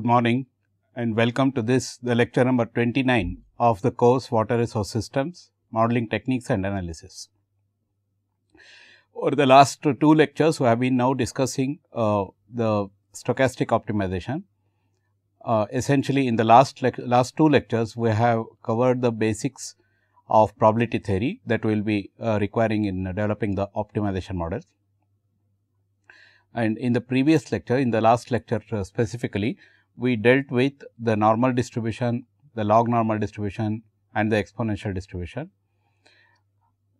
Good morning and welcome to this the lecture number 29 of the course Water Resource Systems Modeling Techniques and Analysis. Over the last two lectures we have been now discussing uh, the stochastic optimization. Uh, essentially in the last last two lectures we have covered the basics of probability theory that we will be uh, requiring in developing the optimization models and in the previous lecture, in the last lecture uh, specifically, we dealt with the normal distribution, the log normal distribution and the exponential distribution.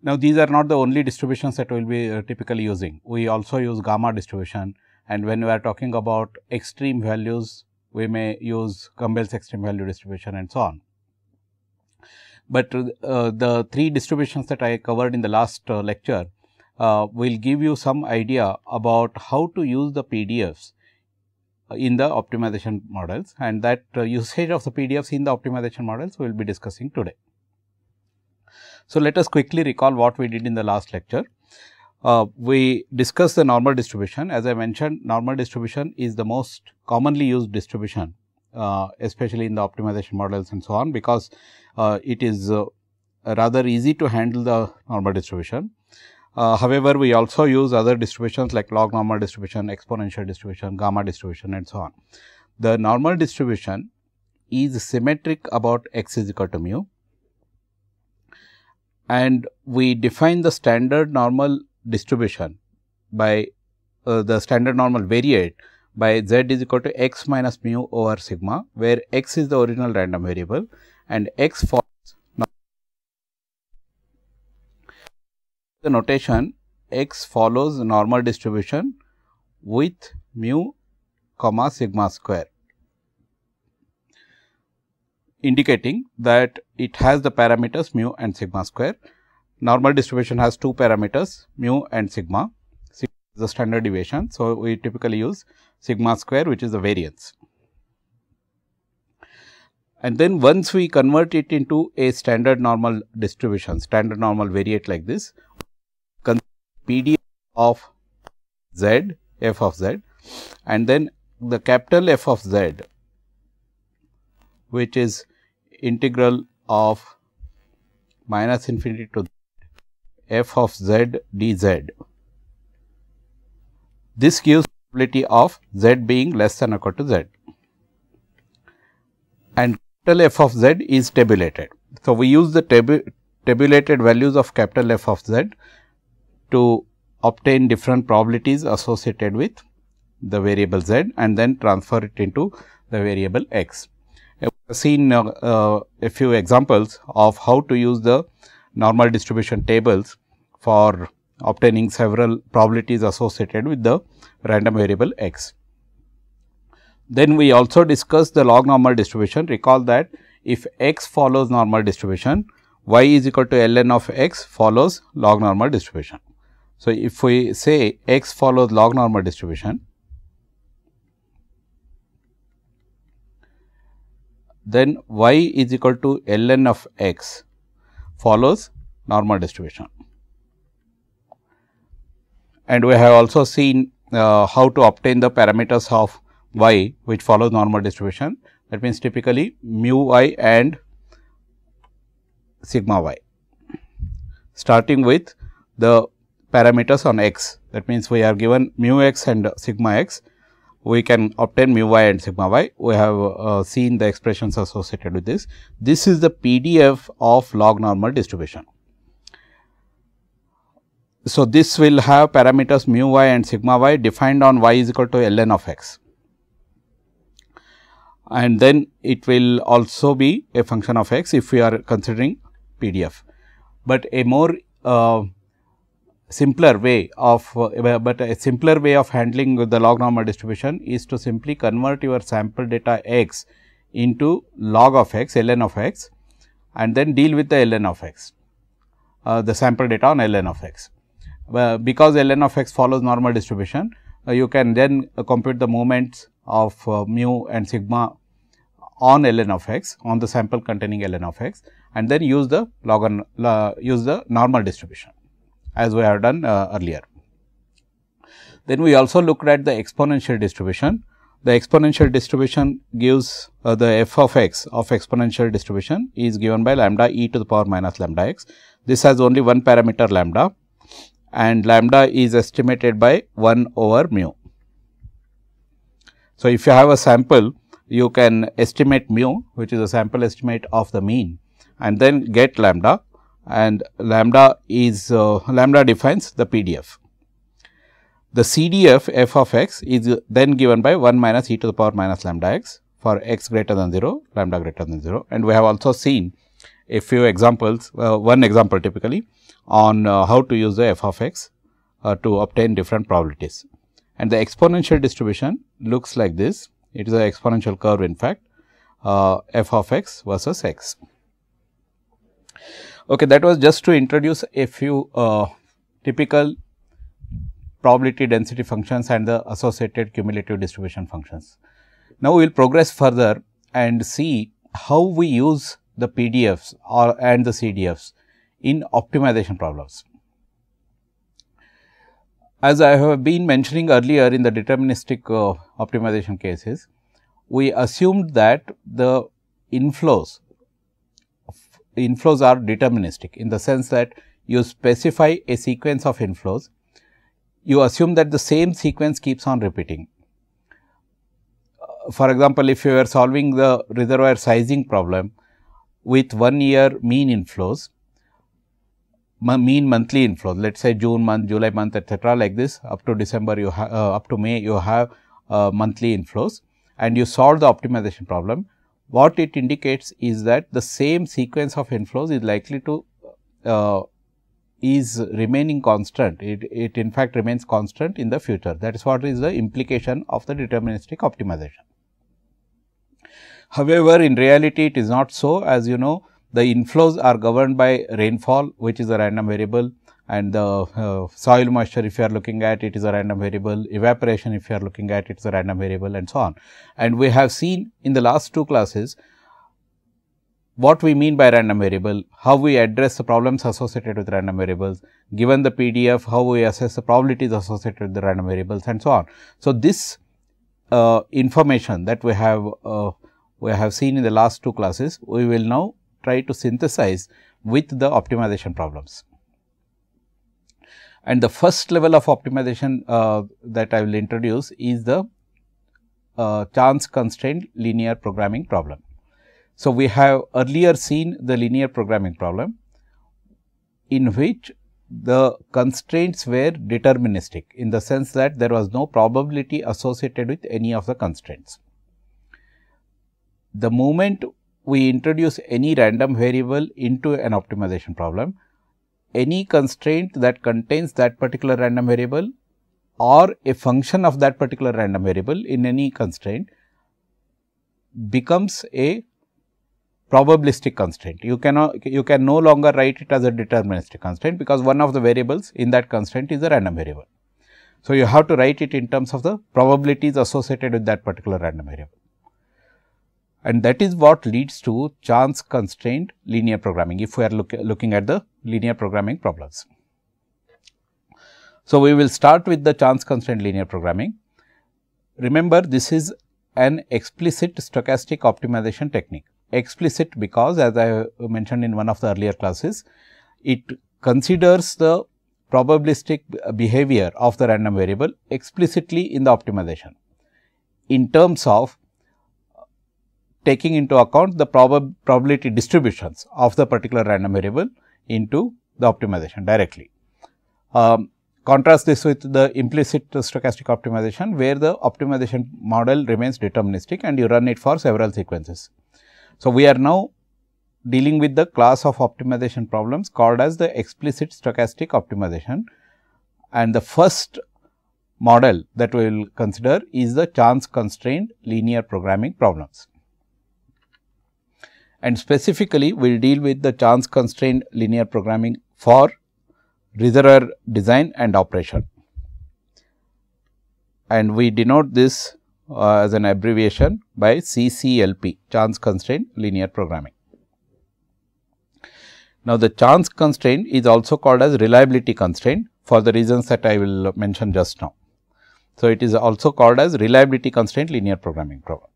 Now, these are not the only distributions that we will be uh, typically using. We also use gamma distribution and when we are talking about extreme values, we may use Gumbel's extreme value distribution and so on. But uh, the three distributions that I covered in the last uh, lecture uh, will give you some idea about how to use the PDFs in the optimization models and that uh, usage of the PDFs in the optimization models we will be discussing today. So, let us quickly recall what we did in the last lecture. Uh, we discussed the normal distribution. As I mentioned, normal distribution is the most commonly used distribution, uh, especially in the optimization models and so on, because uh, it is uh, rather easy to handle the normal distribution. Uh, however, we also use other distributions like log normal distribution, exponential distribution, gamma distribution and so on. The normal distribution is symmetric about x is equal to mu and we define the standard normal distribution by uh, the standard normal variate by z is equal to x minus mu over sigma where x is the original random variable and x falls the notation x follows normal distribution with mu comma sigma square indicating that it has the parameters mu and sigma square. Normal distribution has two parameters mu and sigma, sigma is the standard deviation. So, we typically use sigma square which is the variance. And then once we convert it into a standard normal distribution, standard normal variate like this, PD of z f of z and then the capital F of z which is integral of minus infinity to f of z dz. This gives probability of z being less than or equal to z and capital F of z is tabulated. So, we use the tab tabulated values of capital F of z to obtain different probabilities associated with the variable z and then transfer it into the variable x. We have seen uh, uh, a few examples of how to use the normal distribution tables for obtaining several probabilities associated with the random variable x. Then we also discussed the log normal distribution. Recall that if x follows normal distribution, y is equal to ln of x follows log normal distribution. So, if we say x follows log normal distribution, then y is equal to ln of x follows normal distribution. And we have also seen uh, how to obtain the parameters of y which follows normal distribution. That means, typically mu y and sigma y starting with the parameters on x. That means, we are given mu x and sigma x, we can obtain mu y and sigma y. We have uh, seen the expressions associated with this. This is the PDF of log normal distribution. So, this will have parameters mu y and sigma y defined on y is equal to ln of x and then it will also be a function of x if we are considering PDF. But a more uh, simpler way of uh, but a simpler way of handling the log normal distribution is to simply convert your sample data x into log of x ln of x and then deal with the ln of x uh, the sample data on ln of x uh, because ln of x follows normal distribution uh, you can then uh, compute the moments of uh, mu and sigma on ln of x on the sample containing ln of x and then use the log on use the normal distribution as we have done uh, earlier. Then we also looked at the exponential distribution. The exponential distribution gives uh, the f of x of exponential distribution is given by lambda e to the power minus lambda x. This has only one parameter lambda and lambda is estimated by 1 over mu. So, if you have a sample, you can estimate mu which is a sample estimate of the mean and then get lambda and lambda is uh, lambda defines the PDF. The CDF f of x is then given by 1 minus e to the power minus lambda x for x greater than 0, lambda greater than 0 and we have also seen a few examples, uh, one example typically on uh, how to use the f of x uh, to obtain different probabilities. And the exponential distribution looks like this, it is an exponential curve in fact, uh, f of x versus x. Okay, that was just to introduce a few uh, typical probability density functions and the associated cumulative distribution functions. Now, we will progress further and see how we use the PDFs or and the CDFs in optimization problems. As I have been mentioning earlier in the deterministic uh, optimization cases, we assumed that the inflows inflows are deterministic in the sense that you specify a sequence of inflows, you assume that the same sequence keeps on repeating. Uh, for example, if you are solving the reservoir sizing problem with one year mean inflows, mean monthly inflows, let us say June month, July month, etc., like this up to December you have uh, up to May you have uh, monthly inflows and you solve the optimization problem, what it indicates is that the same sequence of inflows is likely to uh, is remaining constant. It, it in fact remains constant in the future. That is what is the implication of the deterministic optimization. However, in reality it is not so as you know the inflows are governed by rainfall which is a random variable, and the uh, soil moisture if you are looking at it is a random variable, evaporation if you are looking at it is a random variable and so on. And we have seen in the last two classes what we mean by random variable, how we address the problems associated with random variables, given the PDF, how we assess the probabilities associated with the random variables and so on. So, this uh, information that we have uh, we have seen in the last two classes, we will now try to synthesize with the optimization problems. And the first level of optimization uh, that I will introduce is the uh, chance constrained linear programming problem. So, we have earlier seen the linear programming problem in which the constraints were deterministic in the sense that there was no probability associated with any of the constraints. The moment we introduce any random variable into an optimization problem, any constraint that contains that particular random variable or a function of that particular random variable in any constraint becomes a probabilistic constraint. You cannot you can no longer write it as a deterministic constraint because one of the variables in that constraint is a random variable. So, you have to write it in terms of the probabilities associated with that particular random variable and that is what leads to chance constrained linear programming if we are look, looking at the linear programming problems. So, we will start with the chance constrained linear programming. Remember this is an explicit stochastic optimization technique. Explicit because as I mentioned in one of the earlier classes, it considers the probabilistic behavior of the random variable explicitly in the optimization in terms of taking into account the probability distributions of the particular random variable into the optimization directly. Um, contrast this with the implicit stochastic optimization, where the optimization model remains deterministic and you run it for several sequences. So, we are now dealing with the class of optimization problems called as the explicit stochastic optimization and the first model that we will consider is the chance constrained linear programming problems and specifically we will deal with the chance constrained linear programming for reservoir design and operation. And we denote this uh, as an abbreviation by CCLP chance constrained linear programming. Now, the chance constraint is also called as reliability constraint for the reasons that I will mention just now. So, it is also called as reliability constraint linear programming problem.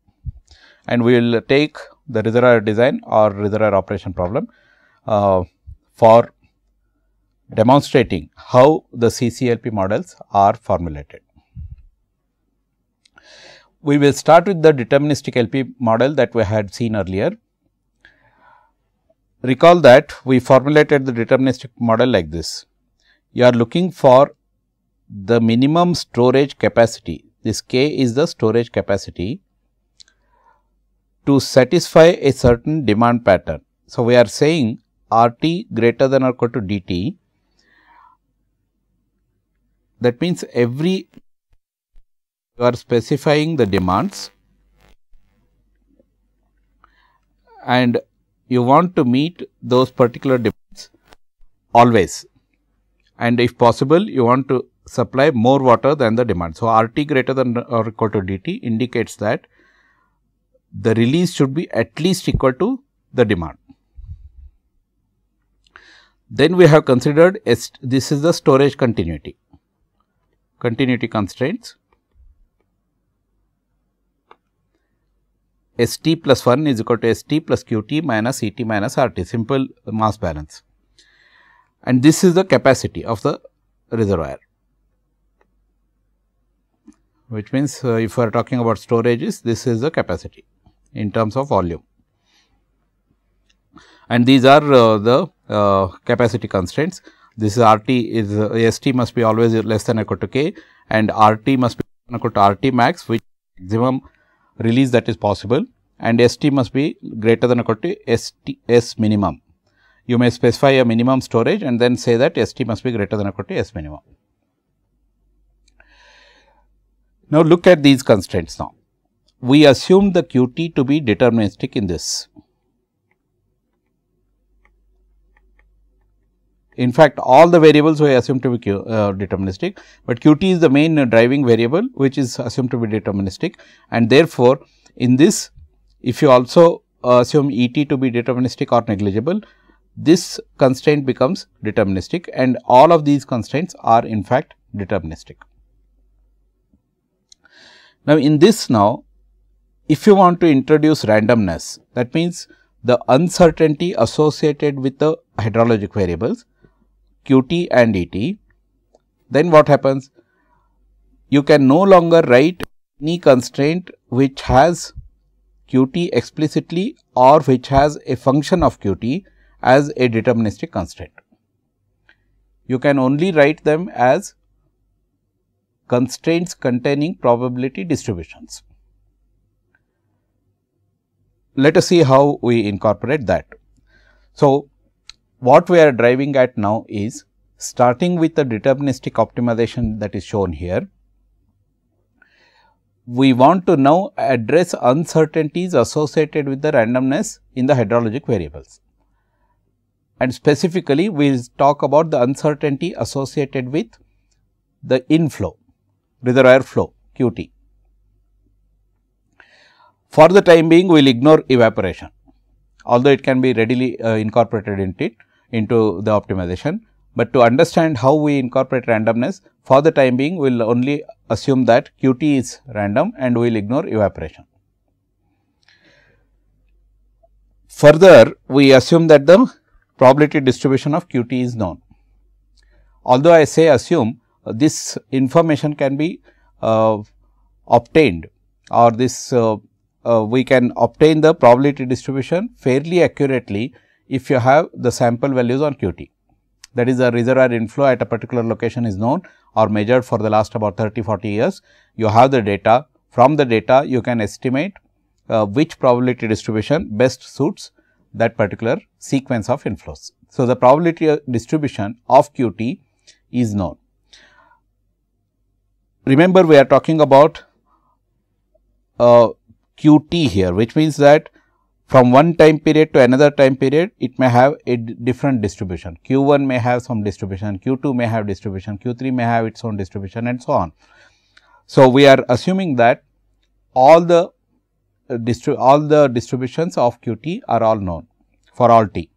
And we will take the reservoir design or reservoir operation problem uh, for demonstrating how the CCLP models are formulated. We will start with the deterministic LP model that we had seen earlier. Recall that we formulated the deterministic model like this. You are looking for the minimum storage capacity. This K is the storage capacity to satisfy a certain demand pattern. So, we are saying R t greater than or equal to d t. That means, every you are specifying the demands and you want to meet those particular demands always and if possible you want to supply more water than the demand. So, R t greater than or equal to d t indicates that the release should be at least equal to the demand. Then we have considered this is the storage continuity, continuity constraints. St plus 1 is equal to St plus Qt minus Et minus Rt, simple mass balance. And this is the capacity of the reservoir which means uh, if we are talking about storages, this is the capacity in terms of volume. And these are uh, the uh, capacity constraints. This is RT is uh, ST must be always less than equal to K and RT must be equal to RT max which maximum release that is possible and ST must be greater than equal to ST, S minimum. You may specify a minimum storage and then say that ST must be greater than equal to S minimum. Now, look at these constraints now we assume the Qt to be deterministic in this. In fact, all the variables we assume to be Q, uh, deterministic, but Qt is the main uh, driving variable which is assumed to be deterministic and therefore, in this if you also uh, assume Et to be deterministic or negligible, this constraint becomes deterministic and all of these constraints are in fact deterministic. Now, in this now if you want to introduce randomness, that means the uncertainty associated with the hydrologic variables qt and et, then what happens? You can no longer write any constraint which has qt explicitly or which has a function of qt as a deterministic constraint. You can only write them as constraints containing probability distributions let us see how we incorporate that. So, what we are driving at now is starting with the deterministic optimization that is shown here. We want to now address uncertainties associated with the randomness in the hydrologic variables. And specifically, we will talk about the uncertainty associated with the inflow, reservoir flow QT. For the time being, we will ignore evaporation, although it can be readily uh, incorporated into it, into the optimization. But to understand how we incorporate randomness, for the time being, we will only assume that Qt is random and we will ignore evaporation. Further, we assume that the probability distribution of Qt is known. Although I say assume, uh, this information can be uh, obtained or this uh, uh, we can obtain the probability distribution fairly accurately if you have the sample values on QT. That is the reservoir inflow at a particular location is known or measured for the last about 30, 40 years. You have the data. From the data, you can estimate uh, which probability distribution best suits that particular sequence of inflows. So, the probability uh, distribution of QT is known. Remember, we are talking about uh, qt here, which means that from one time period to another time period, it may have a different distribution. Q1 may have some distribution, Q2 may have distribution, Q3 may have its own distribution and so on. So, we are assuming that all the uh, all the distributions of Qt are all known for all t.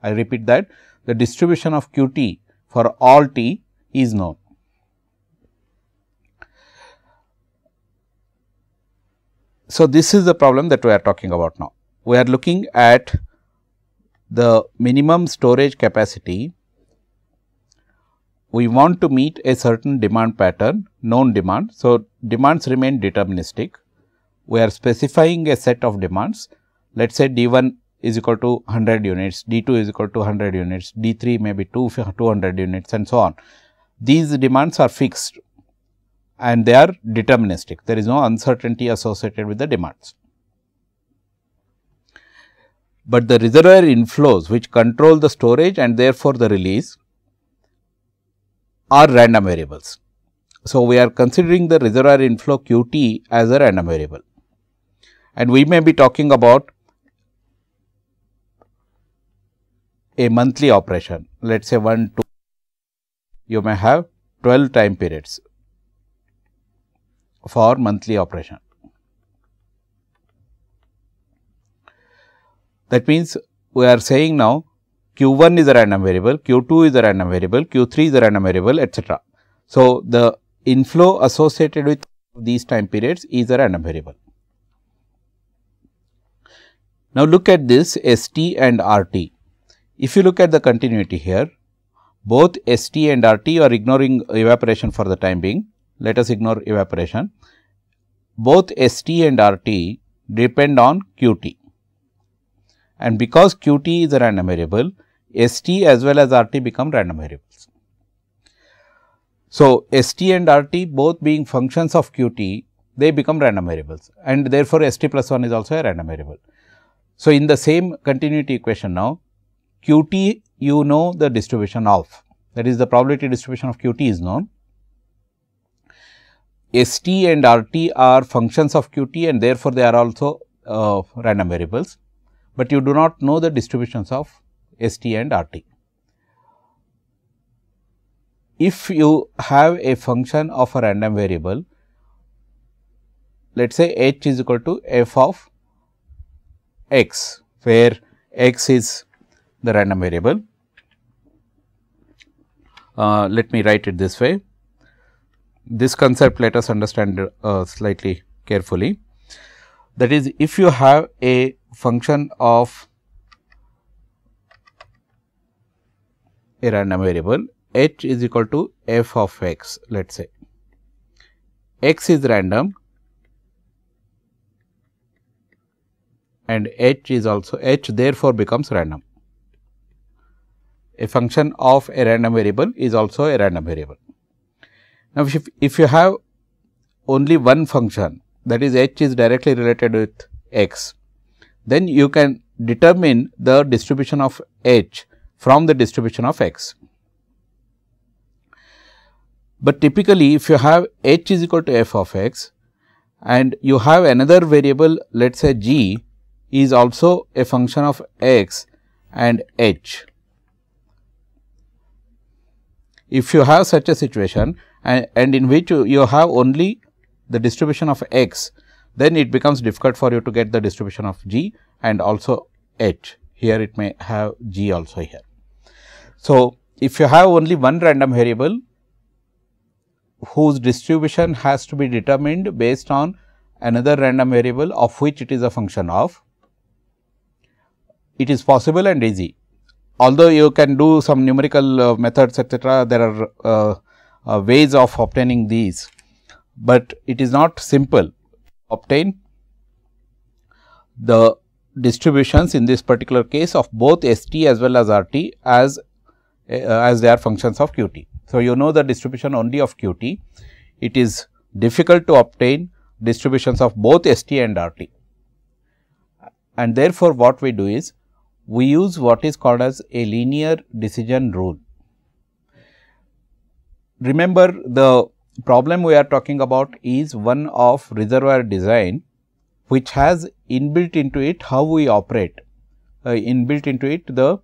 I repeat that the distribution of Qt for all t is known. So, this is the problem that we are talking about now. We are looking at the minimum storage capacity. We want to meet a certain demand pattern, known demand. So, demands remain deterministic. We are specifying a set of demands. Let us say D 1 is equal to 100 units, D 2 is equal to 100 units, D 3 may be 2, 200 units and so on. These demands are fixed and they are deterministic. There is no uncertainty associated with the demands. But the reservoir inflows which control the storage and therefore, the release are random variables. So, we are considering the reservoir inflow QT as a random variable and we may be talking about a monthly operation let us say 1 2 you may have 12 time periods for monthly operation. That means, we are saying now Q1 is a random variable, Q2 is a random variable, Q3 is a random variable etc. So, the inflow associated with these time periods is a random variable. Now, look at this ST and RT. If you look at the continuity here, both ST and RT are ignoring evaporation for the time being let us ignore evaporation. Both ST and RT depend on QT. And because QT is a random variable, ST as well as RT become random variables. So, ST and RT both being functions of QT, they become random variables and therefore, ST plus 1 is also a random variable. So, in the same continuity equation now, QT you know the distribution of that is the probability distribution of QT is known st and rt are functions of qt and therefore, they are also uh, random variables, but you do not know the distributions of st and rt. If you have a function of a random variable, let us say h is equal to f of x, where x is the random variable. Uh, let me write it this way this concept let us understand uh, slightly carefully. That is if you have a function of a random variable h is equal to f of x let us say x is random and h is also h therefore becomes random. A function of a random variable is also a random variable. Now, if, if you have only one function that is h is directly related with x, then you can determine the distribution of h from the distribution of x. But typically, if you have h is equal to f of x and you have another variable let us say g is also a function of x and h. If you have such a situation, and, and in which you, you have only the distribution of x, then it becomes difficult for you to get the distribution of g and also h. Here it may have g also here. So, if you have only one random variable whose distribution has to be determined based on another random variable of which it is a function of, it is possible and easy. Although you can do some numerical uh, methods etcetera, there are uh, uh, ways of obtaining these, but it is not simple obtain the distributions in this particular case of both st as well as rt as uh, as their functions of qt. So, you know the distribution only of qt. It is difficult to obtain distributions of both st and rt. And therefore, what we do is we use what is called as a linear decision rule remember the problem we are talking about is one of reservoir design which has inbuilt into it how we operate, uh, inbuilt into it the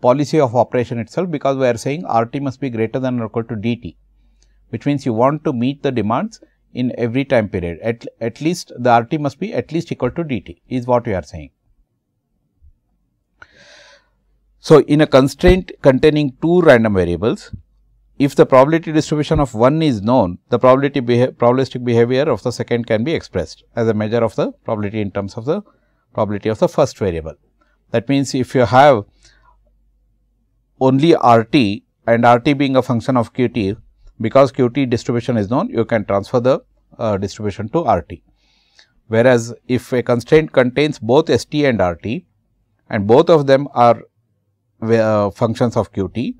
policy of operation itself because we are saying R t must be greater than or equal to d t, which means you want to meet the demands in every time period at, at least the R t must be at least equal to d t is what we are saying. So, in a constraint containing two random variables, if the probability distribution of one is known, the probability beha probabilistic behavior of the second can be expressed as a measure of the probability in terms of the probability of the first variable. That means, if you have only RT and RT being a function of QT, because QT distribution is known, you can transfer the uh, distribution to RT. Whereas, if a constraint contains both ST and RT and both of them are uh, functions of QT,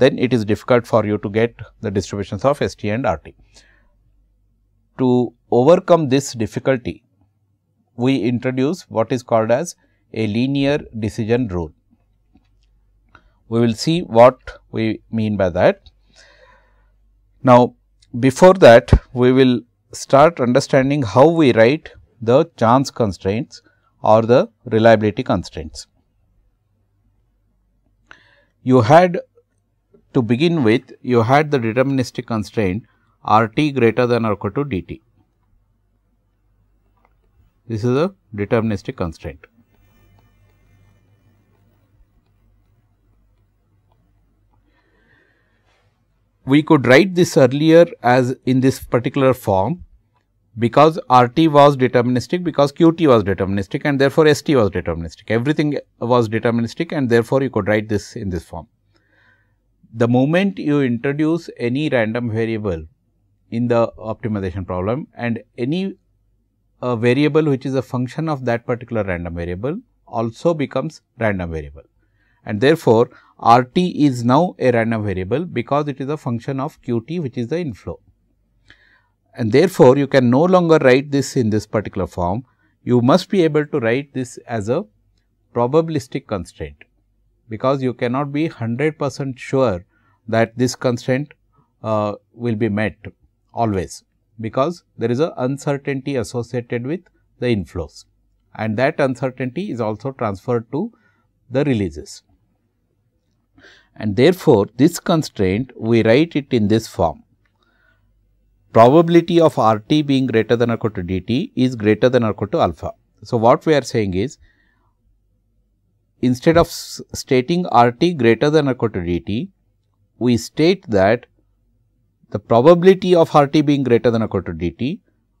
then it is difficult for you to get the distributions of ST and RT. To overcome this difficulty, we introduce what is called as a linear decision rule. We will see what we mean by that. Now, before that we will start understanding how we write the chance constraints or the reliability constraints. You had to begin with, you had the deterministic constraint RT greater than or equal to DT. This is a deterministic constraint. We could write this earlier as in this particular form because RT was deterministic because QT was deterministic and therefore ST was deterministic. Everything was deterministic and therefore you could write this in this form the moment you introduce any random variable in the optimization problem and any uh, variable which is a function of that particular random variable also becomes random variable. And therefore, RT is now a random variable because it is a function of Qt which is the inflow. And therefore, you can no longer write this in this particular form. You must be able to write this as a probabilistic constraint because you cannot be 100 percent sure that this constraint uh, will be met always, because there is a uncertainty associated with the inflows and that uncertainty is also transferred to the releases. And therefore, this constraint we write it in this form probability of RT being greater than or equal to dt is greater than or equal to alpha. So, what we are saying is instead of stating R t greater than or equal to d t, we state that the probability of R t being greater than or equal to d t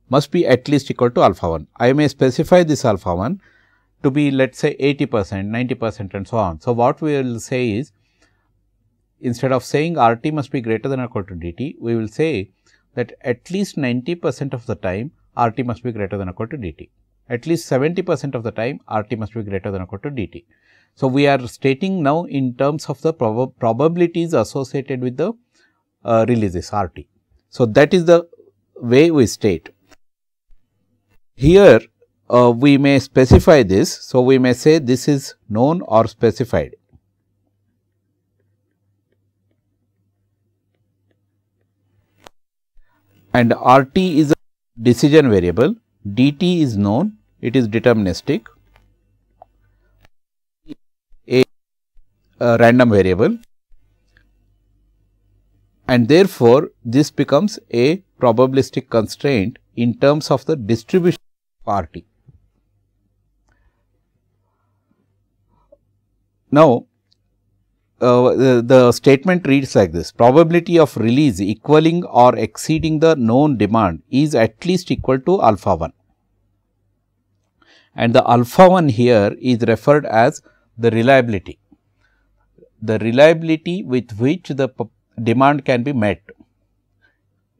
must be at least equal to alpha 1. I may specify this alpha 1 to be let us say 80 percent, 90 percent and so on. So, what we will say is instead of saying R t must be greater than or equal to d t, we will say that at least 90 percent of the time R t must be greater than or equal to d t. At least 70 percent of the time R t must be greater than or equal to d t. So, we are stating now in terms of the prob probabilities associated with the uh, releases R t. So, that is the way we state. Here uh, we may specify this. So, we may say this is known or specified. And R t is a decision variable, d t is known, it is deterministic uh, random variable and therefore, this becomes a probabilistic constraint in terms of the distribution party. Now, uh, the, the, statement reads like this probability of release equaling or exceeding the known demand is at least equal to alpha 1 and the alpha 1 here is referred as the reliability the reliability with which the demand can be met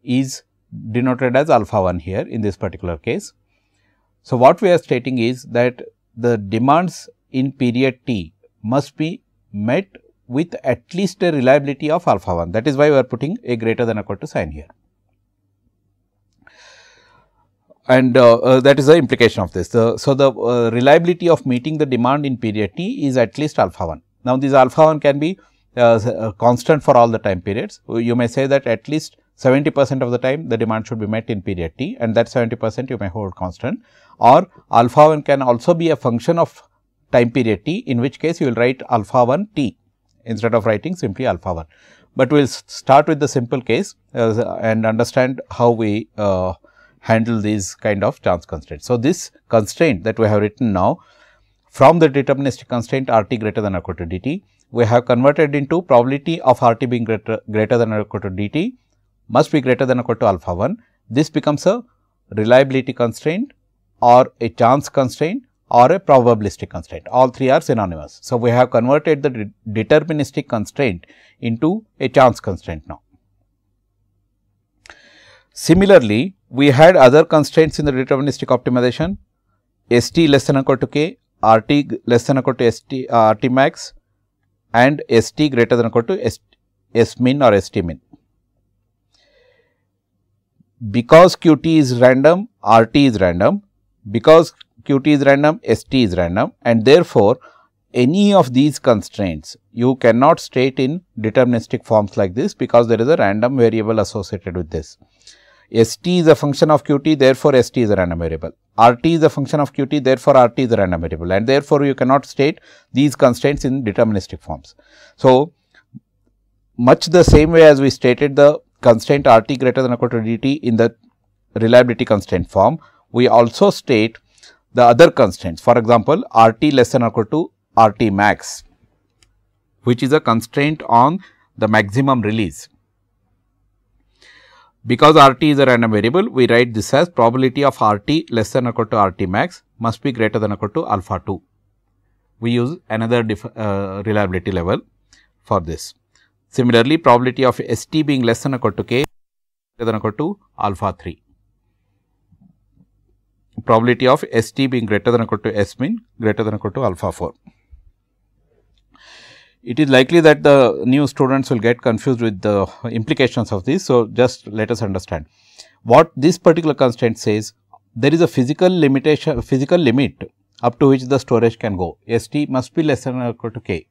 is denoted as alpha 1 here in this particular case. So, what we are stating is that the demands in period t must be met with at least a reliability of alpha 1 that is why we are putting a greater than equal to sign here. And uh, uh, that is the implication of this. The, so, the uh, reliability of meeting the demand in period t is at least alpha 1. Now, this alpha 1 can be uh, uh, constant for all the time periods. Uh, you may say that at least 70 percent of the time the demand should be met in period t and that 70 percent you may hold constant or alpha 1 can also be a function of time period t in which case you will write alpha 1 t instead of writing simply alpha 1. But we will start with the simple case uh, and understand how we uh, handle these kind of chance constraints. So, this constraint that we have written now from the deterministic constraint R t greater than or equal to d t, we have converted into probability of R t being greater, greater than or equal to d t must be greater than or equal to alpha 1. This becomes a reliability constraint or a chance constraint or a probabilistic constraint. All three are synonymous. So, we have converted the de deterministic constraint into a chance constraint now. Similarly, we had other constraints in the deterministic optimization S t less than or equal to k r t less than or equal to ST, uh, r t max and ST greater than or equal to s, s min or ST min. Because q t is random, r t is random. Because q t is random, s t is random and therefore, any of these constraints you cannot state in deterministic forms like this because there is a random variable associated with this. S t is a function of q t therefore, s t is a random variable. Rt is a function of Qt, therefore Rt is a random variable and therefore, you cannot state these constraints in deterministic forms. So, much the same way as we stated the constraint Rt greater than or equal to Dt in the reliability constraint form, we also state the other constraints. For example, Rt less than or equal to Rt max, which is a constraint on the maximum release. Because RT is a random variable, we write this as probability of RT less than or equal to RT max must be greater than or equal to alpha 2. We use another uh, reliability level for this. Similarly, probability of ST being less than or equal to K greater than or equal to alpha 3. Probability of ST being greater than or equal to S mean greater than or equal to alpha 4 it is likely that the new students will get confused with the implications of this. So, just let us understand. What this particular constraint says, there is a physical limitation, physical limit up to which the storage can go. St must be less than or equal to k.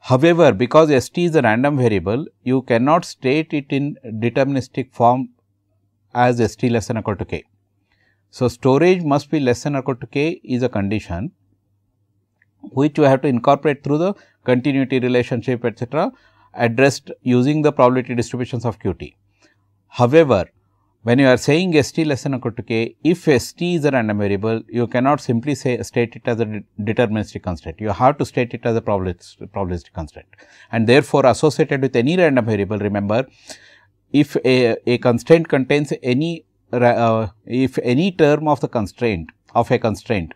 However, because St is a random variable, you cannot state it in deterministic form as St less than or equal to k. So, storage must be less than or equal to k is a condition which we have to incorporate through the continuity relationship etc., addressed using the probability distributions of QT. However, when you are saying St less than or equal to k, if St is a random variable, you cannot simply say state it as a deterministic constraint. You have to state it as a probabilistic, probabilistic constraint. And therefore, associated with any random variable, remember, if a, a constraint contains any, uh, if any term of the constraint of a constraint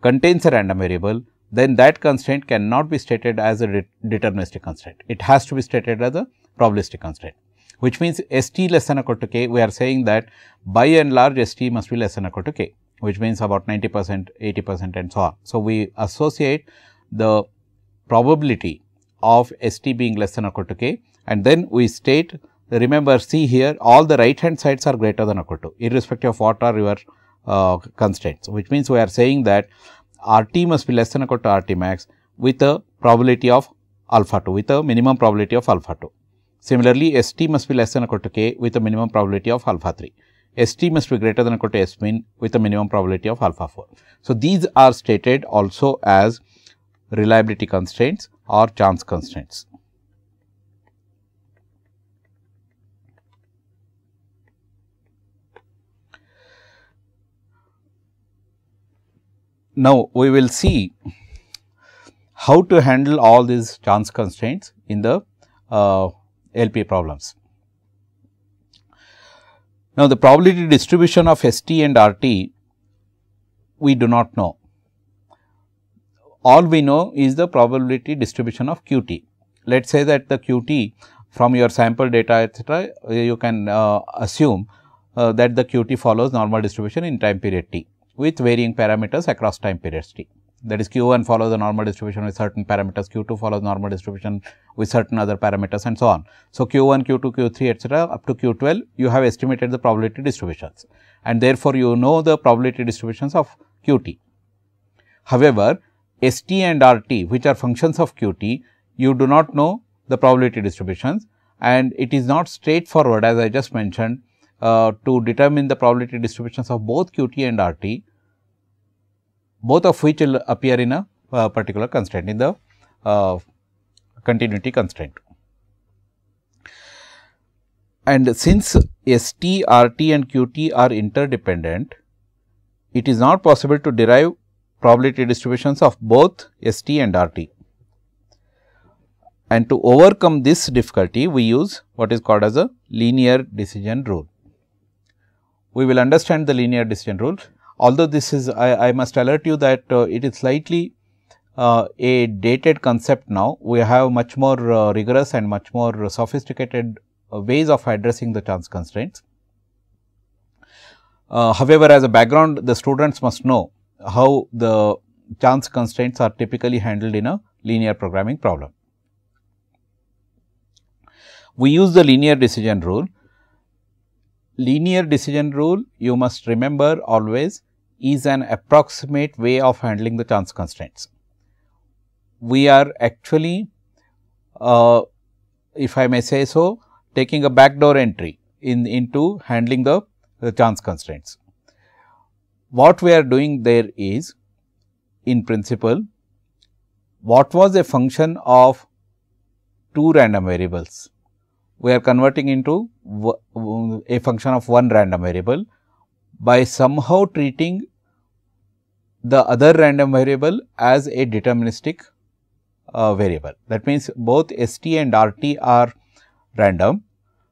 contains a random variable, then that constraint cannot be stated as a deterministic constraint. It has to be stated as a probabilistic constraint, which means S t less than or equal to k, we are saying that by and large S t must be less than or equal to k, which means about 90 percent, 80 percent and so on. So, we associate the probability of S t being less than or equal to k and then we state remember see here all the right hand sides are greater than or equal to irrespective of what are your uh, constraints, which means we are saying that RT must be less than or equal to RT max with a probability of alpha 2 with a minimum probability of alpha 2. Similarly, ST must be less than or equal to K with a minimum probability of alpha 3. ST must be greater than or equal to S min with a minimum probability of alpha 4. So, these are stated also as reliability constraints or chance constraints. Now, we will see how to handle all these chance constraints in the uh, LP problems. Now, the probability distribution of ST and RT we do not know. All we know is the probability distribution of QT. Let us say that the QT from your sample data etc., you can uh, assume uh, that the QT follows normal distribution in time period T with varying parameters across time periods t. That is q1 follows the normal distribution with certain parameters, q2 follows normal distribution with certain other parameters and so on. So, q1, q2, q3 etc. up to q12 you have estimated the probability distributions and therefore, you know the probability distributions of qt. However, st and rt which are functions of qt you do not know the probability distributions and it is not straightforward as I just mentioned uh, to determine the probability distributions of both qt and rt both of which will appear in a uh, particular constraint in the uh, continuity constraint. And since ST, RT and QT are interdependent, it is not possible to derive probability distributions of both ST and RT. And to overcome this difficulty, we use what is called as a linear decision rule. We will understand the linear decision rule although this is I, I must alert you that uh, it is slightly uh, a dated concept now. We have much more uh, rigorous and much more sophisticated uh, ways of addressing the chance constraints. Uh, however, as a background the students must know how the chance constraints are typically handled in a linear programming problem. We use the linear decision rule. Linear decision rule you must remember always is an approximate way of handling the chance constraints. We are actually, uh, if I may say so, taking a backdoor entry in into handling the, the chance constraints. What we are doing there is, in principle, what was a function of two random variables. We are converting into a function of one random variable by somehow treating the other random variable as a deterministic uh, variable. That means, both ST and RT are random.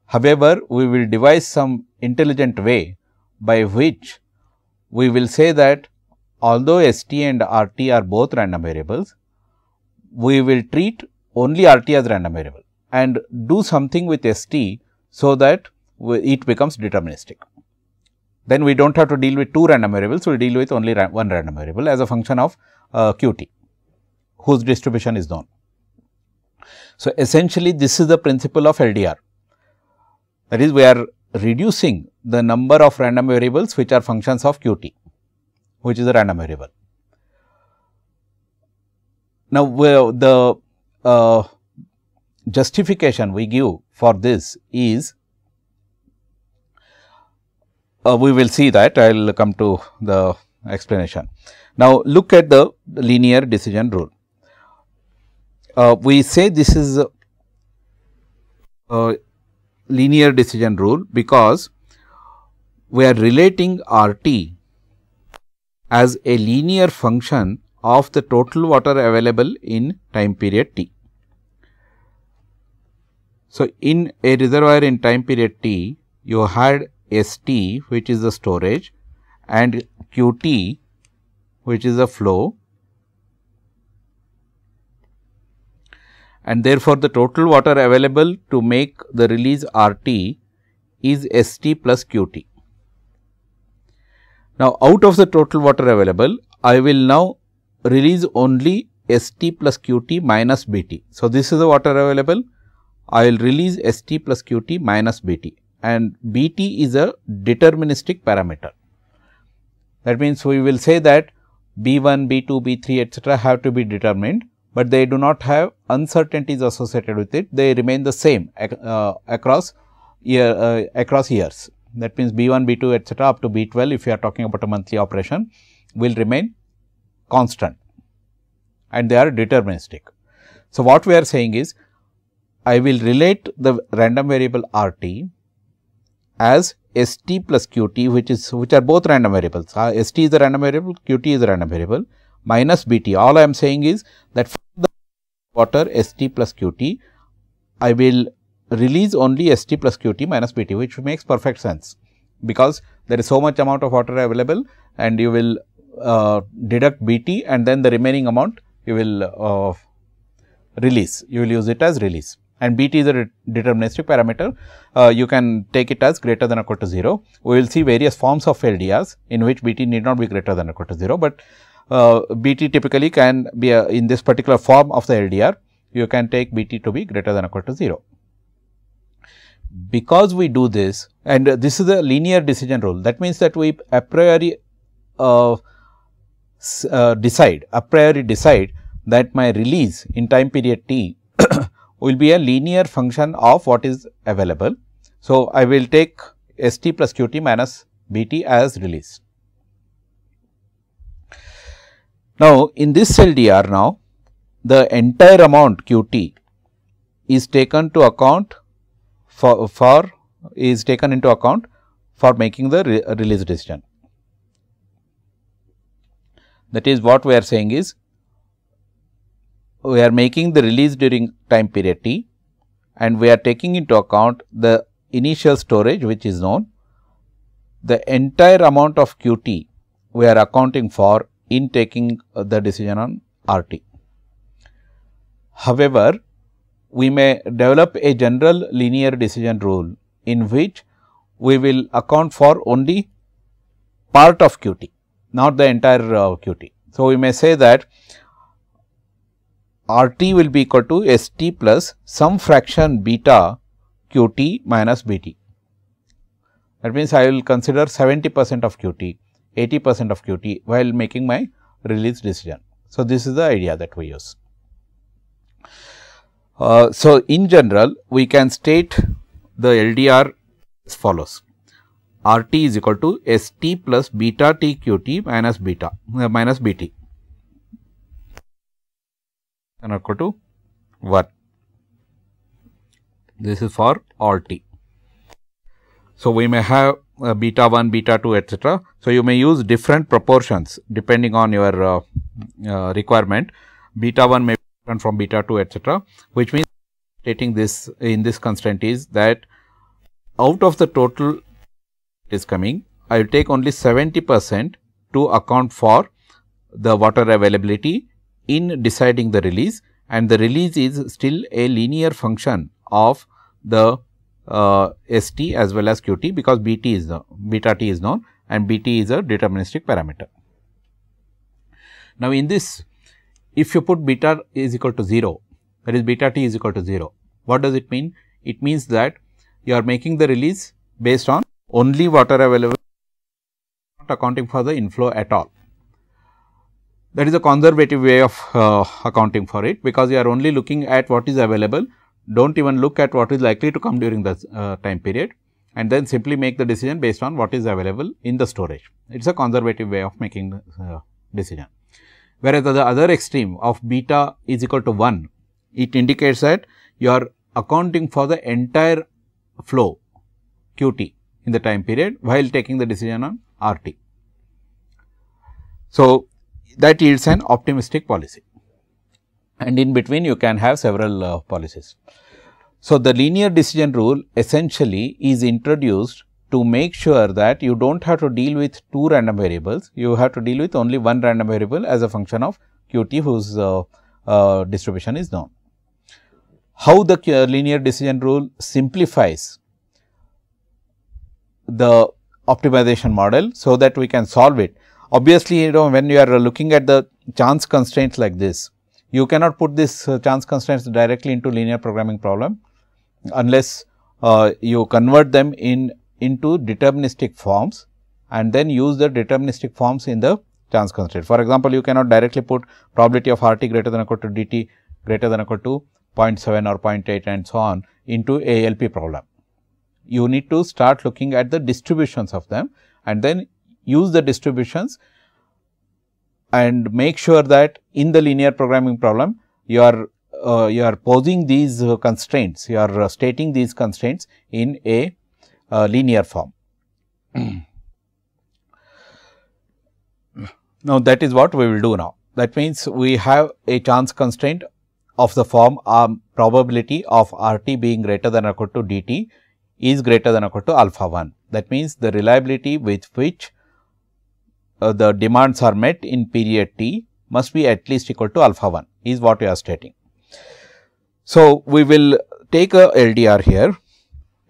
However, we will devise some intelligent way by which we will say that although ST and RT are both random variables, we will treat only RT as random variable and do something with ST so that it becomes deterministic then we do not have to deal with two random variables, we will deal with only ra one random variable as a function of uh, q t whose distribution is known. So, essentially this is the principle of LDR that is we are reducing the number of random variables which are functions of q t which is a random variable. Now, the uh, justification we give for this is uh, we will see that I will come to the explanation. Now, look at the linear decision rule. Uh, we say this is a, a linear decision rule because we are relating RT as a linear function of the total water available in time period T. So, in a reservoir in time period T, you had ST which is the storage and Qt which is the flow and therefore, the total water available to make the release RT is ST plus Qt. Now, out of the total water available, I will now release only ST plus Qt minus BT. So, this is the water available, I will release ST plus Qt minus BT and Bt is a deterministic parameter. That means, we will say that B1, B2, B3 etc., have to be determined, but they do not have uncertainties associated with it. They remain the same uh, across year uh, across years. That means, B1, B2 etc., up to B12 if you are talking about a monthly operation will remain constant and they are deterministic. So, what we are saying is I will relate the random variable R t as st plus qt which is which are both random variables. Uh, st is a random variable, qt is a random variable minus bt. All I am saying is that for the water st plus qt, I will release only st plus qt minus bt which makes perfect sense because there is so much amount of water available and you will uh, deduct bt and then the remaining amount you will uh, release, you will use it as release and bt is a deterministic parameter, uh, you can take it as greater than or equal to 0. We will see various forms of LDRs in which bt need not be greater than or equal to 0, but uh, bt typically can be a, in this particular form of the LDR, you can take bt to be greater than or equal to 0. Because we do this and this is a linear decision rule, that means that we a priori uh, uh decide, a priori decide that my release in time period t will be a linear function of what is available. So, I will take S t plus q t minus b t as release. Now, in this LDR now, the entire amount q t is taken to account for, for is taken into account for making the re release decision. That is what we are saying is we are making the release during time period t and we are taking into account the initial storage which is known. The entire amount of Qt we are accounting for in taking uh, the decision on RT. However, we may develop a general linear decision rule in which we will account for only part of Qt, not the entire uh, Qt. So, we may say that RT will be equal to ST plus some fraction beta QT minus BT. That means, I will consider 70 percent of QT, 80 percent of QT while making my release decision. So, this is the idea that we use. Uh, so, in general, we can state the LDR as follows. RT is equal to ST plus beta T QT minus beta uh, minus BT and equal to 1. This is for all t. So, we may have uh, beta 1, beta 2, etc. So, you may use different proportions depending on your uh, uh, requirement. Beta 1 may be different from beta 2, etc. which means stating this in this constraint is that out of the total is coming, I will take only 70 percent to account for the water availability in deciding the release and the release is still a linear function of the uh, ST as well as QT because BT is known, beta T is known and BT is a deterministic parameter. Now, in this if you put beta is equal to 0 that is beta T is equal to 0 what does it mean? It means that you are making the release based on only water available not accounting for the inflow at all that is a conservative way of uh, accounting for it because you are only looking at what is available do not even look at what is likely to come during the uh, time period and then simply make the decision based on what is available in the storage. It is a conservative way of making the uh, decision. Whereas, the other extreme of beta is equal to 1, it indicates that you are accounting for the entire flow QT in the time period while taking the decision on RT. So, that yields an optimistic policy and in between you can have several uh, policies. So, the linear decision rule essentially is introduced to make sure that you do not have to deal with two random variables, you have to deal with only one random variable as a function of qt whose uh, uh, distribution is known. How the linear decision rule simplifies the optimization model, so that we can solve it Obviously, you know when you are looking at the chance constraints like this, you cannot put this uh, chance constraints directly into linear programming problem unless uh, you convert them in into deterministic forms and then use the deterministic forms in the chance constraint. For example, you cannot directly put probability of RT greater than or equal to DT greater than or equal to 0.7 or 0.8 and so on into ALP problem. You need to start looking at the distributions of them and then use the distributions and make sure that in the linear programming problem you are uh, you are posing these uh, constraints you are uh, stating these constraints in a uh, linear form now that is what we will do now that means we have a chance constraint of the form um, probability of rt being greater than or equal to dt is greater than or equal to alpha 1 that means the reliability with which uh, the demands are met in period t must be at least equal to alpha 1 is what you are stating. So, we will take a LDR here,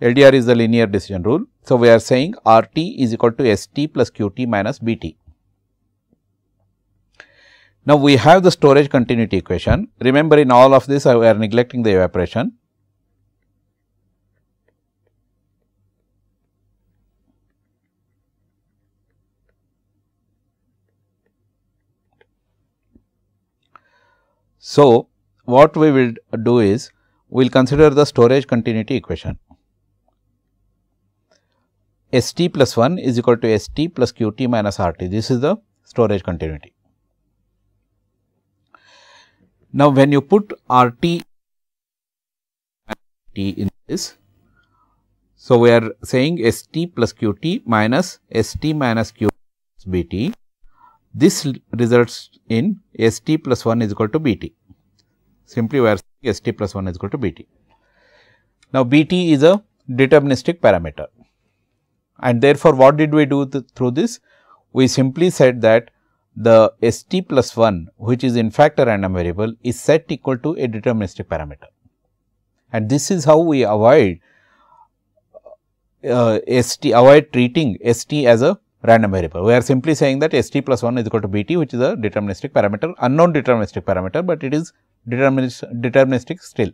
LDR is the linear decision rule. So, we are saying RT is equal to ST plus QT minus BT. Now, we have the storage continuity equation. Remember in all of this, we are neglecting the evaporation. So, what we will do is we will consider the storage continuity equation. S t plus 1 is equal to S t plus Q t minus R t. This is the storage continuity. Now, when you put R t in this, so we are saying S t plus Q t minus S t minus Qt. This results in S t plus 1 is equal to B t simply where st plus 1 is equal to bt. Now, bt is a deterministic parameter and therefore, what did we do th through this? We simply said that the st plus 1 which is in fact a random variable is set equal to a deterministic parameter. And this is how we avoid uh, uh st avoid treating st as a random variable. We are simply saying that st plus 1 is equal to bt which is a deterministic parameter, unknown deterministic parameter, but it is deterministic still.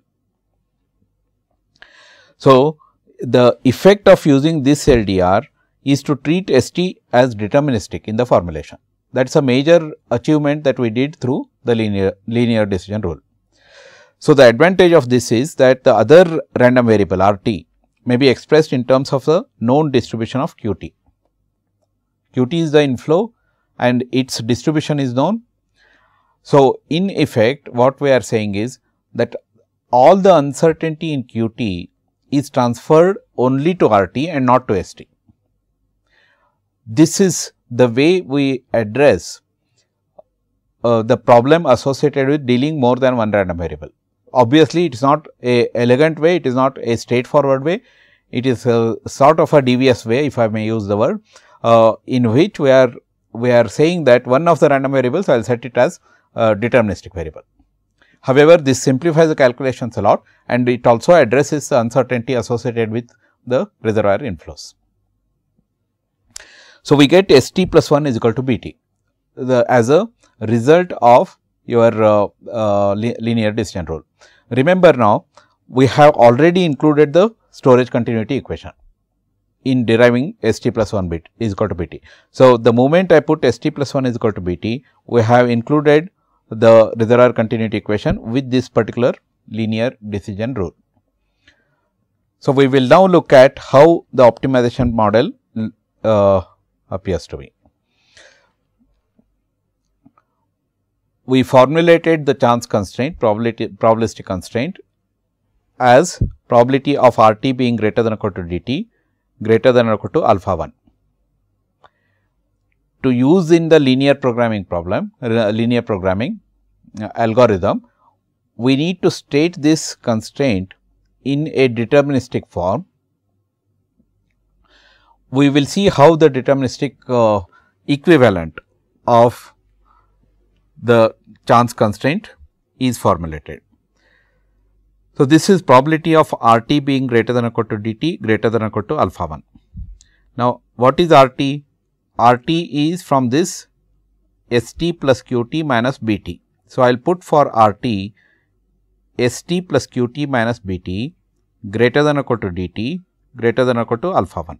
So, the effect of using this LDR is to treat ST as deterministic in the formulation. That is a major achievement that we did through the linear, linear decision rule. So, the advantage of this is that the other random variable RT may be expressed in terms of the known distribution of QT. QT is the inflow and its distribution is known so, in effect what we are saying is that all the uncertainty in Qt is transferred only to RT and not to ST. This is the way we address uh, the problem associated with dealing more than one random variable. Obviously, it is not a elegant way, it is not a straightforward way, it is a sort of a devious way if I may use the word, uh, in which we are we are saying that one of the random variables I will set it as a uh, deterministic variable. However, this simplifies the calculations a lot and it also addresses the uncertainty associated with the reservoir inflows. So, we get S t plus 1 is equal to B t the, as a result of your uh, uh, li linear decision rule. Remember now, we have already included the storage continuity equation in deriving S t plus 1 bit is equal to B t. So, the moment I put S t plus 1 is equal to B t, we have included the reservoir continuity equation with this particular linear decision rule. So, we will now look at how the optimization model uh, appears to be. We formulated the chance constraint probability probabilistic constraint as probability of RT being greater than or equal to dt greater than or equal to alpha 1 to use in the linear programming problem, uh, linear programming uh, algorithm, we need to state this constraint in a deterministic form. We will see how the deterministic uh, equivalent of the chance constraint is formulated. So, this is probability of R t being greater than or equal to d t greater than or equal to alpha 1. Now, what is R t? RT is from this ST plus QT minus BT. So, I will put for RT ST plus QT minus BT greater than or equal to DT greater than or equal to alpha 1.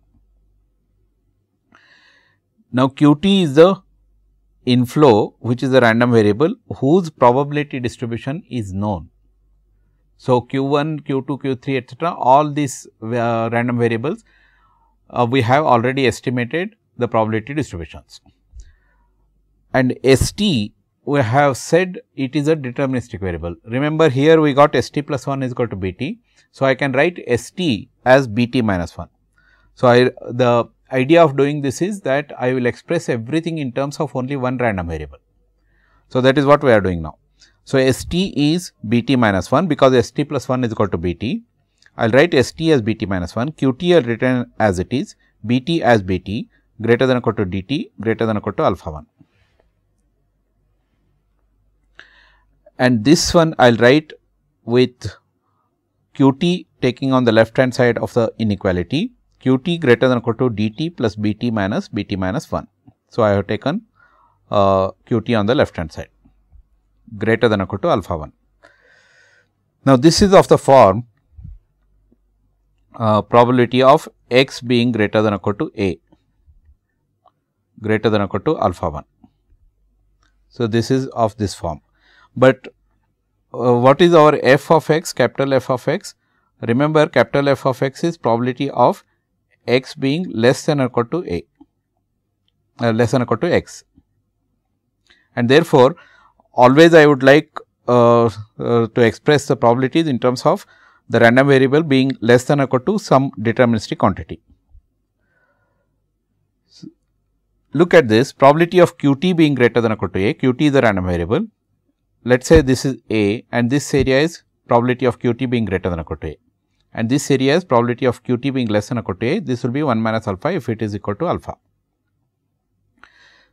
Now, QT is the inflow which is a random variable whose probability distribution is known. So, Q1, Q2, Q3 etcetera all these uh, random variables uh, we have already estimated the probability distributions. And ST we have said it is a deterministic variable. Remember here we got ST plus 1 is equal to BT. So, I can write ST as BT minus 1. So, I the idea of doing this is that I will express everything in terms of only one random variable. So, that is what we are doing now. So, ST is BT minus 1 because ST plus 1 is equal to BT. I will write ST as BT 1, QT I will written as it is, BT as BT greater than or equal to dt greater than or equal to alpha 1. And this one I will write with qt taking on the left hand side of the inequality qt greater than or equal to dt plus bt minus bt minus 1. So, I have taken uh, qt on the left hand side greater than or equal to alpha 1. Now, this is of the form uh, probability of x being greater than or equal to a greater than or equal to alpha 1. So, this is of this form, but uh, what is our f of x capital F of x? Remember capital F of x is probability of x being less than or equal to a uh, less than or equal to x and therefore, always I would like uh, uh, to express the probabilities in terms of the random variable being less than or equal to some deterministic quantity. look at this probability of qt being greater than or equal to a, qt is a random variable. Let us say this is a and this area is probability of qt being greater than or equal to a and this area is probability of qt being less than or equal to a, this will be 1 minus alpha if it is equal to alpha.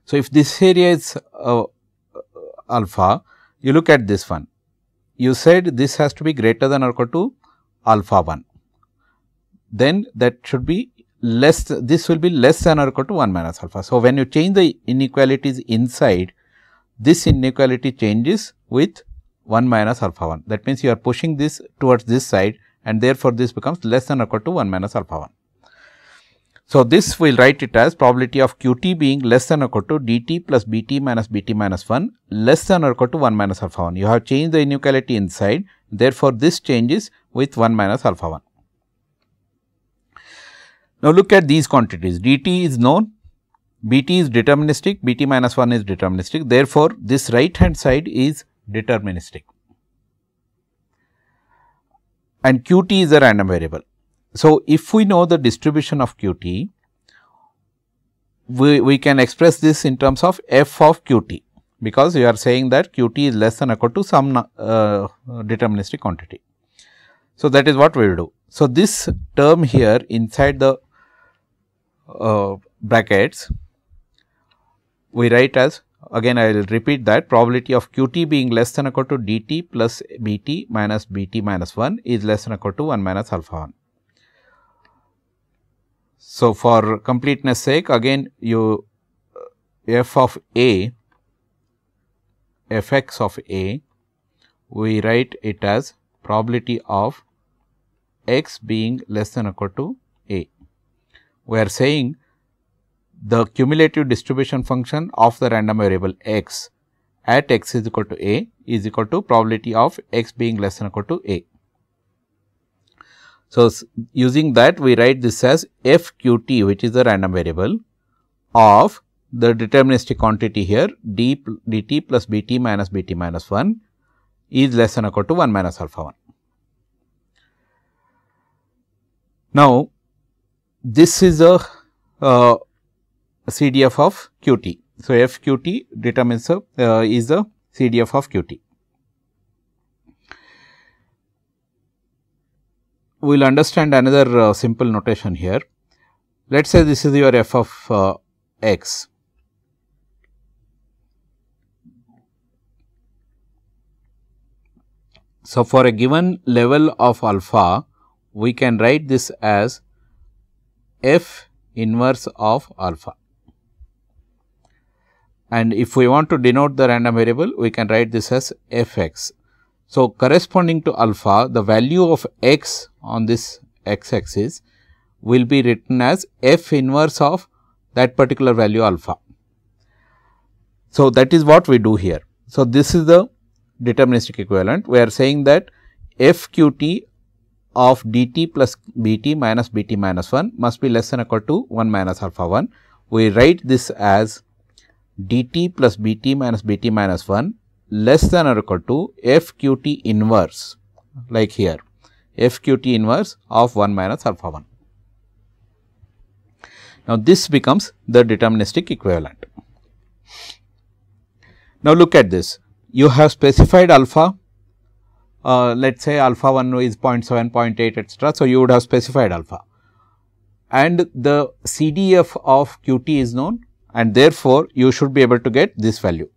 So, if this area is uh, uh alpha, you look at this one. You said this has to be greater than or equal to alpha 1, then that should be less this will be less than or equal to 1 minus alpha. So, when you change the inequalities inside this inequality changes with 1 minus alpha 1 that means you are pushing this towards this side and therefore, this becomes less than or equal to 1 minus alpha 1. So, this we will write it as probability of qt being less than or equal to dt plus bt minus bt minus 1 less than or equal to 1 minus alpha 1. You have changed the inequality inside therefore, this changes with 1 minus alpha 1. Now, look at these quantities dt is known, bt is deterministic, bt minus 1 is deterministic. Therefore, this right hand side is deterministic and qt is a random variable. So, if we know the distribution of qt, we, we can express this in terms of f of qt because we are saying that qt is less than equal to some uh, deterministic quantity. So, that is what we will do. So, this term here inside the uh, brackets, we write as again I will repeat that probability of qt being less than equal to dt plus bt minus bt minus 1 is less than equal to 1 minus alpha 1. So, for completeness sake again you uh, f of a f x of a we write it as probability of x being less than equal to we are saying the cumulative distribution function of the random variable x at x is equal to a is equal to probability of x being less than or equal to a. So, using that we write this as fqt which is the random variable of the deterministic quantity here d dt plus bt minus bt minus 1 is less than or equal to 1 minus alpha 1. Now, this is a uh, CDF of QT. So, FQT determines a, uh, is a CDF of QT. We will understand another uh, simple notation here. Let us say this is your f of uh, x. So, for a given level of alpha, we can write this as F inverse of alpha. And if we want to denote the random variable, we can write this as Fx. So, corresponding to alpha, the value of x on this x axis will be written as F inverse of that particular value alpha. So, that is what we do here. So, this is the deterministic equivalent. We are saying that FQT of dt plus bt minus bt minus 1 must be less than or equal to 1 minus alpha 1. We write this as dt plus bt minus bt minus 1 less than or equal to fqt inverse like here fqt inverse of 1 minus alpha 1. Now, this becomes the deterministic equivalent. Now, look at this. You have specified alpha uh, let us say alpha 1 is 0.7, 0.8 etc. So, you would have specified alpha and the CDF of Qt is known and therefore, you should be able to get this value.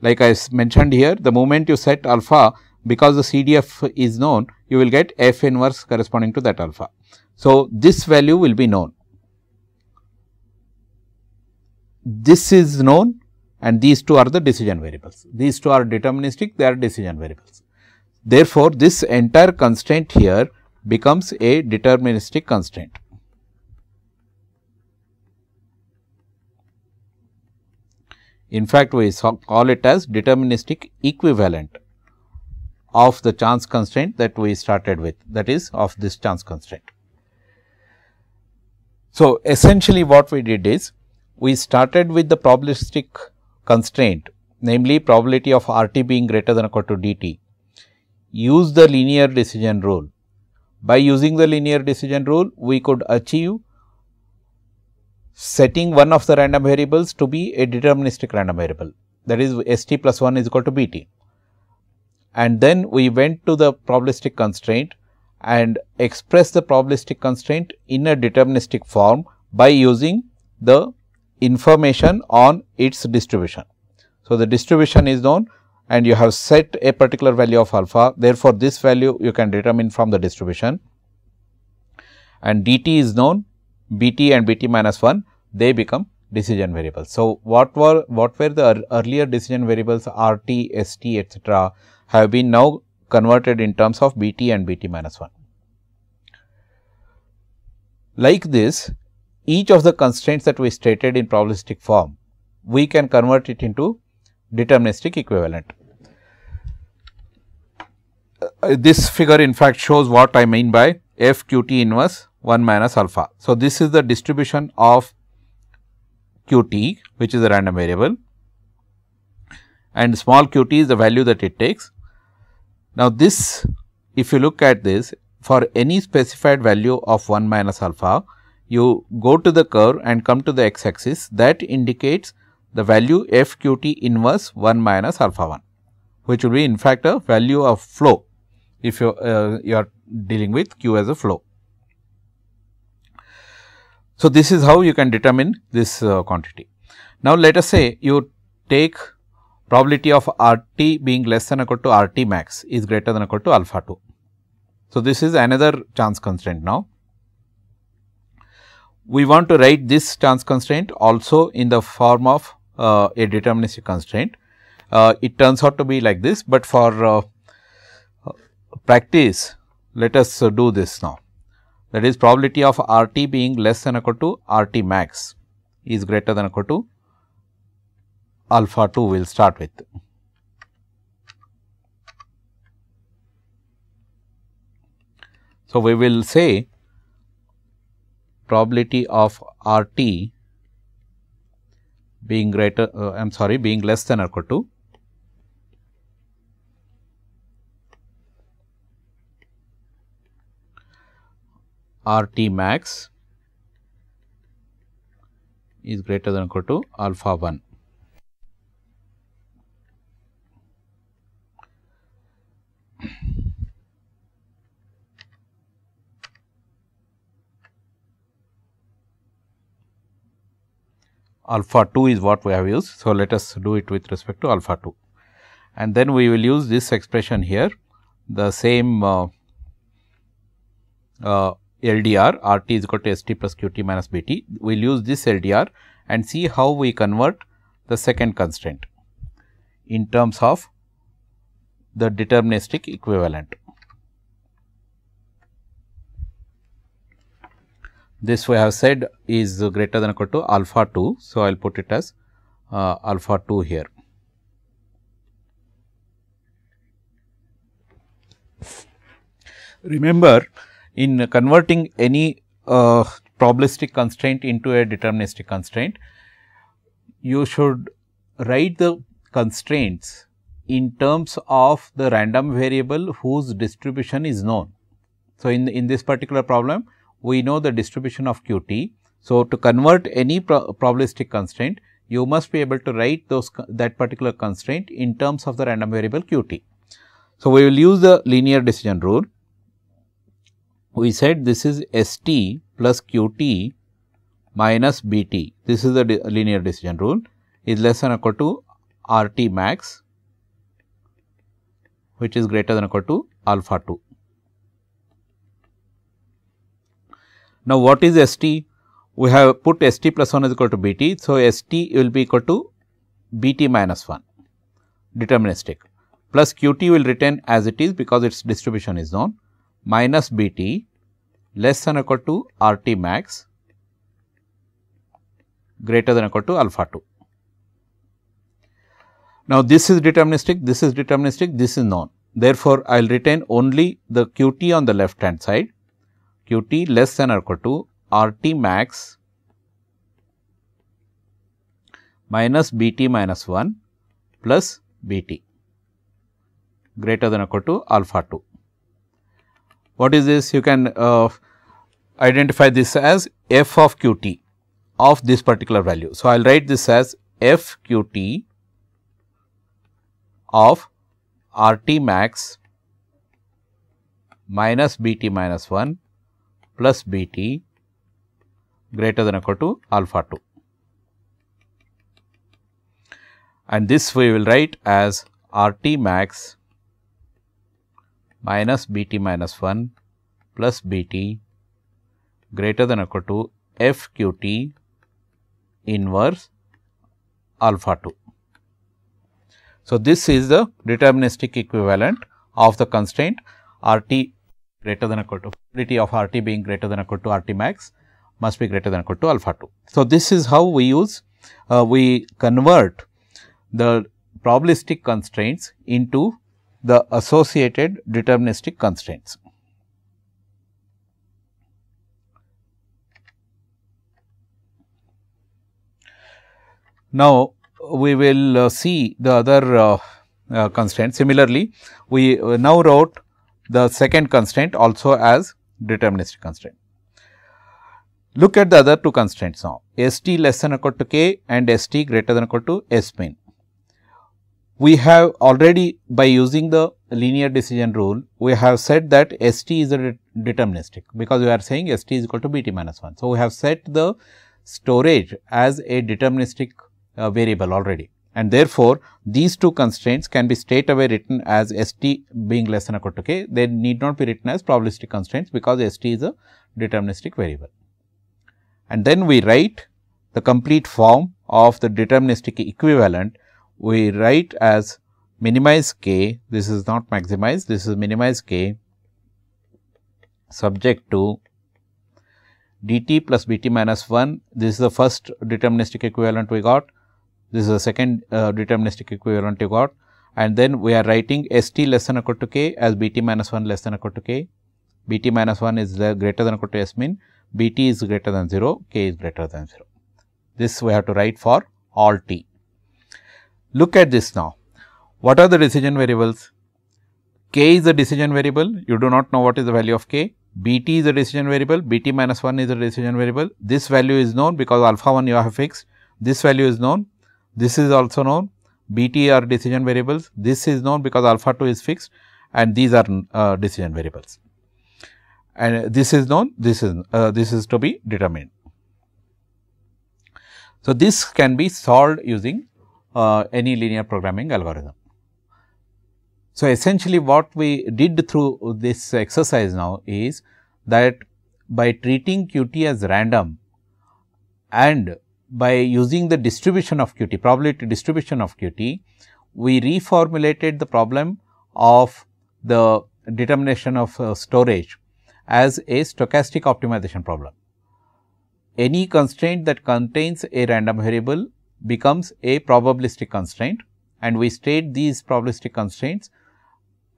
Like I mentioned here, the moment you set alpha because the CDF is known, you will get F inverse corresponding to that alpha. So, this value will be known. This is known and these two are the decision variables. These two are deterministic, they are decision variables. Therefore, this entire constraint here becomes a deterministic constraint. In fact, we call it as deterministic equivalent of the chance constraint that we started with that is of this chance constraint. So, essentially what we did is we started with the probabilistic constraint namely probability of RT being greater than or equal to DT use the linear decision rule. By using the linear decision rule, we could achieve setting one of the random variables to be a deterministic random variable that is st plus 1 is equal to bt. And then we went to the probabilistic constraint and expressed the probabilistic constraint in a deterministic form by using the information on its distribution. So, the distribution is known and you have set a particular value of alpha. Therefore, this value you can determine from the distribution and dt is known bt and bt minus 1 they become decision variables. So, what were what were the earlier decision variables rt, st etc. have been now converted in terms of bt and bt minus 1. Like this each of the constraints that we stated in probabilistic form we can convert it into deterministic equivalent uh, this figure in fact shows what I mean by FQT inverse 1 minus alpha. So, this is the distribution of Qt which is a random variable and small qt is the value that it takes. Now, this if you look at this for any specified value of 1 minus alpha, you go to the curve and come to the x axis that indicates the value f q t inverse 1 minus alpha 1, which will be in fact a value of flow if you uh, you are dealing with Q as a flow. So, this is how you can determine this uh, quantity. Now, let us say you take probability of R t being less than or equal to R t max is greater than or equal to alpha 2. So, this is another chance constraint now. We want to write this chance constraint also in the form of uh, a deterministic constraint. Uh, it turns out to be like this, but for uh, practice, let us uh, do this now. That is probability of RT being less than equal to RT max is greater than equal to alpha 2 we will start with. So, we will say probability of RT being greater uh, I am sorry being less than or equal to RT max is greater than or equal to alpha 1. alpha 2 is what we have used. So, let us do it with respect to alpha 2 and then we will use this expression here the same uh, uh, LDR RT is equal to ST plus QT minus BT. We will use this LDR and see how we convert the second constraint in terms of the deterministic equivalent. This we have said is greater than or equal to alpha 2. So, I will put it as uh, alpha 2 here. Remember, in converting any uh, probabilistic constraint into a deterministic constraint, you should write the constraints in terms of the random variable whose distribution is known. So, in, in this particular problem, we know the distribution of q t. So, to convert any pro probabilistic constraint, you must be able to write those that particular constraint in terms of the random variable q t. So, we will use the linear decision rule we said this is St plus Qt minus Bt. This is the linear decision rule is less than or equal to Rt max which is greater than or equal to alpha 2. Now, what is St? We have put St plus 1 is equal to Bt. So, St will be equal to Bt minus 1 deterministic plus Qt will return as it is because its distribution is known minus Bt less than or equal to R T max greater than or equal to alpha 2. Now, this is deterministic, this is deterministic, this is known. Therefore, I will retain only the q t on the left hand side, q t less than or equal to r t max minus b t minus 1 plus b t greater than or equal to alpha 2. What is this? You can uh, identify this as f of qt of this particular value. So, I will write this as f qt of RT max minus BT minus 1 plus BT greater than equal to alpha 2. And this we will write as RT max minus BT minus 1 plus BT greater than equal to f q t inverse alpha 2. So, this is the deterministic equivalent of the constraint R t greater than equal to probability of R t being greater than equal to R t max must be greater than equal to alpha 2. So, this is how we use uh, we convert the probabilistic constraints into the associated deterministic constraints. Now, we will uh, see the other uh, uh, constraint. Similarly, we now wrote the second constraint also as deterministic constraint. Look at the other two constraints now, st less than or equal to k and st greater than or equal to s min. We have already by using the linear decision rule, we have said that st is a deterministic because we are saying st is equal to bt minus 1. So, we have set the storage as a deterministic uh, variable already and therefore, these two constraints can be straight away written as st being less than equal to k. They need not be written as probabilistic constraints because st is a deterministic variable. And then we write the complete form of the deterministic equivalent. We write as minimize k, this is not maximize, this is minimize k subject to dt plus bt minus 1. This is the first deterministic equivalent we got this is the second uh, deterministic equivalent you got and then we are writing st less than or equal to k as bt minus 1 less than or equal to k. bt minus 1 is greater than or equal to s mean bt is greater than 0, k is greater than 0. This we have to write for all t. Look at this now. What are the decision variables? k is the decision variable, you do not know what is the value of k. bt is the decision variable, bt minus 1 is the decision variable. This value is known because alpha 1 you have fixed. This value is known, this is also known BT are decision variables. This is known because alpha 2 is fixed and these are uh, decision variables. And this is known, this is uh, this is to be determined. So, this can be solved using uh, any linear programming algorithm. So, essentially what we did through this exercise now is that by treating QT as random and by using the distribution of Qt, probability distribution of Qt, we reformulated the problem of the determination of uh, storage as a stochastic optimization problem. Any constraint that contains a random variable becomes a probabilistic constraint and we state these probabilistic constraints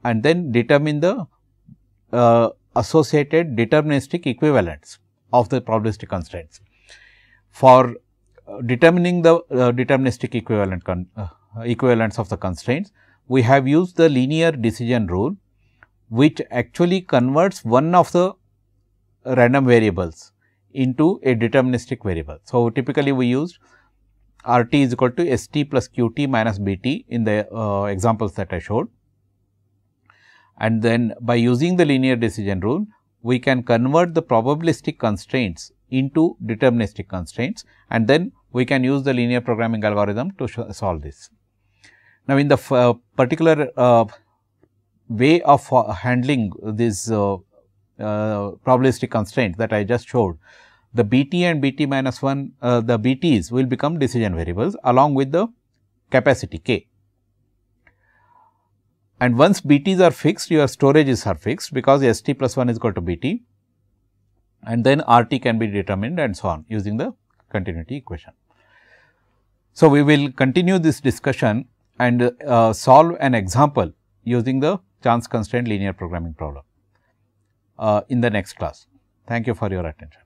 and then determine the uh, associated deterministic equivalents of the probabilistic constraints. For determining the uh, deterministic equivalent uh, equivalence of the constraints, we have used the linear decision rule which actually converts one of the random variables into a deterministic variable. So, typically we used R t is equal to S t plus Q t minus B t in the uh, examples that I showed. And then by using the linear decision rule, we can convert the probabilistic constraints into deterministic constraints and then we can use the linear programming algorithm to solve this. Now, in the uh, particular uh, way of uh, handling this uh, probabilistic constraint that I just showed, the Bt and Bt minus 1, the Bts will become decision variables along with the capacity K. And once Bts are fixed, your storages are fixed because St plus 1 is equal to Bt and then Rt can be determined and so on using the continuity equation. So, we will continue this discussion and uh, solve an example using the chance constraint linear programming problem uh, in the next class. Thank you for your attention.